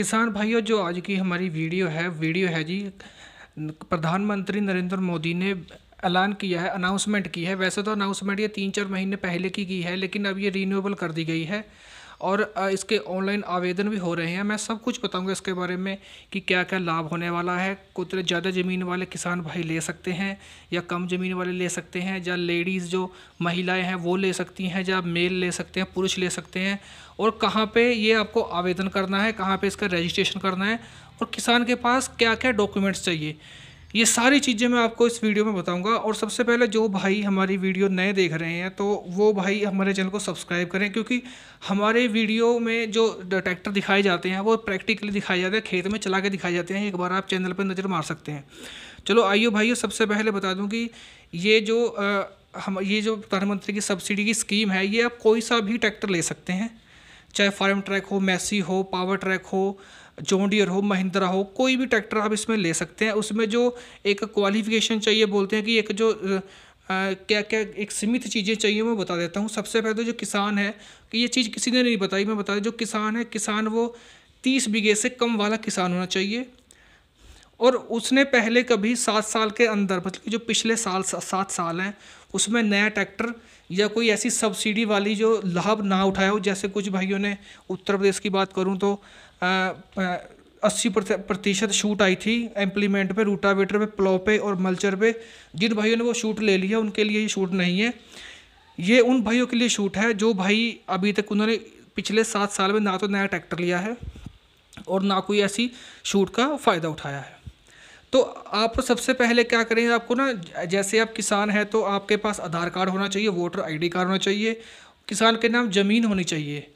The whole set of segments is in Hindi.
किसान भाइयों जो आज की हमारी वीडियो है वीडियो है जी प्रधानमंत्री नरेंद्र मोदी ने ऐलान किया है अनाउंसमेंट की है वैसे तो अनाउंसमेंट ये तीन चार महीने पहले की की है लेकिन अब ये रीन्यूएबल कर दी गई है और इसके ऑनलाइन आवेदन भी हो रहे हैं मैं सब कुछ बताऊंगा इसके बारे में कि क्या क्या लाभ होने वाला है कुतरे ज़्यादा ज़मीन वाले किसान भाई ले सकते हैं या कम ज़मीन वाले ले सकते हैं या लेडीज़ जो महिलाएँ हैं वो ले सकती हैं या मेल ले सकते हैं पुरुष ले सकते हैं और कहाँ पर ये आपको आवेदन करना है कहाँ पर इसका रजिस्ट्रेशन करना है और किसान के पास क्या क्या डॉक्यूमेंट्स चाहिए ये सारी चीज़ें मैं आपको इस वीडियो में बताऊंगा और सबसे पहले जो भाई हमारी वीडियो नए देख रहे हैं तो वो भाई हमारे चैनल को सब्सक्राइब करें क्योंकि हमारे वीडियो में जो ट्रैक्टर दिखाए जाते हैं वो प्रैक्टिकली दिखाए जाते हैं खेत में चला के दिखाए जाते हैं एक बार आप चैनल पर नज़र मार सकते हैं चलो आइयो भाइयों सबसे पहले बता दूँ कि ये जो आ, हम ये जो प्रधानमंत्री की सब्सिडी की स्कीम है ये आप कोई सा भी ट्रैक्टर ले सकते हैं चाहे फार्म ट्रैक हो मैसी हो पावर ट्रैक हो जोंडियर हो महिंद्रा हो कोई भी ट्रैक्टर आप इसमें ले सकते हैं उसमें जो एक क्वालिफिकेशन चाहिए बोलते हैं कि एक जो आ, क्या क्या एक सीमित चीज़ें चाहिए मैं बता देता हूँ सबसे पहले तो जो किसान है कि ये चीज़ किसी ने नहीं बताई मैं बता दें जो किसान है किसान वो तीस बीघे से कम वाला किसान होना चाहिए और उसने पहले कभी सात साल के अंदर मतलब कि जो पिछले साल सात साल हैं उसमें नया ट्रैक्टर या कोई ऐसी सब्सिडी वाली जो लाभ ना उठाया हो जैसे कुछ भाइयों ने उत्तर प्रदेश की बात करूँ तो अस्सी प्रतिशत छूट आई थी एम्प्लीमेंट पे रूटावेटर पे प्लो पे और मल्चर पे जिन भाइयों ने वो शूट ले लिया उनके लिए ये छूट नहीं है ये उन भाइयों के लिए छूट है जो भाई अभी तक उन्होंने पिछले सात साल में ना तो नया ट्रैक्टर लिया है और ना कोई ऐसी छूट का फ़ायदा उठाया है तो आप सबसे पहले क्या करें आपको ना जैसे आप किसान हैं तो आपके पास आधार कार्ड होना चाहिए वोटर आईडी कार्ड होना चाहिए किसान के नाम ज़मीन होनी चाहिए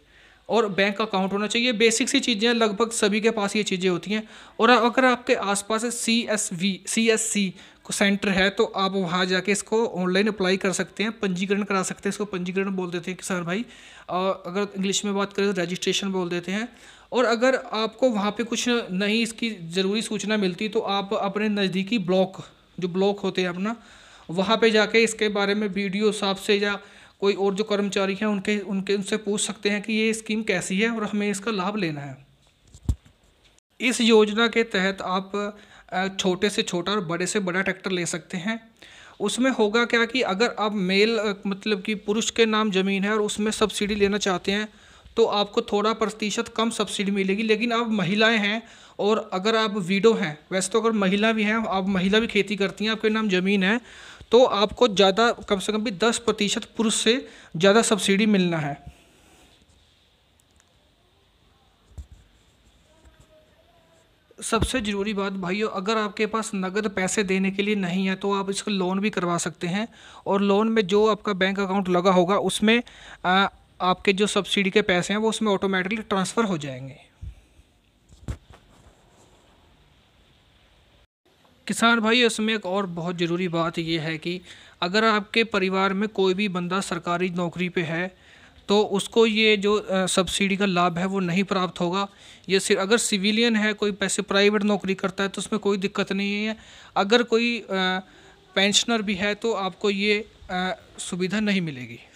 और बैंक अकाउंट होना चाहिए बेसिक सी चीज़ें लगभग सभी के पास ये चीज़ें होती हैं और अगर आपके आसपास C S V C S C centre है तो आप वहाँ जाके इसको ऑनलाइन अप्लाई कर सकते हैं पंजीकरण करा सकते हैं इसको पंजीकरण बोल देते हैं किसान भाई और अगर इंग्लिश में बात करें तो रजिस्ट्रेशन बोल देते हैं और अगर आपको वहाँ पे कुछ नई इसकी ज़रूरी सूचना मिलती तो आप अपने नज़दीकी ब्लॉक जो ब्लॉक होते हैं अपना वहाँ पर जाके इसके बारे में बी साहब से या कोई और जो कर्मचारी हैं उनके उनके उनसे पूछ सकते हैं कि ये स्कीम कैसी है और हमें इसका लाभ लेना है इस योजना के तहत आप छोटे से छोटा और बड़े से बड़ा ट्रैक्टर ले सकते हैं उसमें होगा क्या कि अगर आप मेल मतलब कि पुरुष के नाम ज़मीन है और उसमें सब्सिडी लेना चाहते हैं तो आपको थोड़ा प्रतिशत कम सब्सिडी मिलेगी लेकिन आप महिलाएं हैं और अगर आप वीडो हैं वैसे तो अगर महिला भी हैं आप महिला भी खेती करती हैं आपके नाम ज़मीन है तो आपको ज़्यादा कम से कम भी दस प्रतिशत पुरुष से ज़्यादा सब्सिडी मिलना है सबसे ज़रूरी बात भाइयों अगर आपके पास नगद पैसे देने के लिए नहीं है तो आप इसको लोन भी करवा सकते हैं और लोन में जो आपका बैंक अकाउंट लगा होगा उसमें आ, आपके जो सब्सिडी के पैसे हैं वो उसमें ऑटोमेटिकली ट्रांसफ़र हो जाएंगे किसान भाई इसमें एक और बहुत ज़रूरी बात यह है कि अगर आपके परिवार में कोई भी बंदा सरकारी नौकरी पे है तो उसको ये जो सब्सिडी का लाभ है वो नहीं प्राप्त होगा ये सिर्फ अगर सिविलियन है कोई पैसे प्राइवेट नौकरी करता है तो उसमें कोई दिक्कत नहीं है अगर कोई पेंशनर भी है तो आपको ये सुविधा नहीं मिलेगी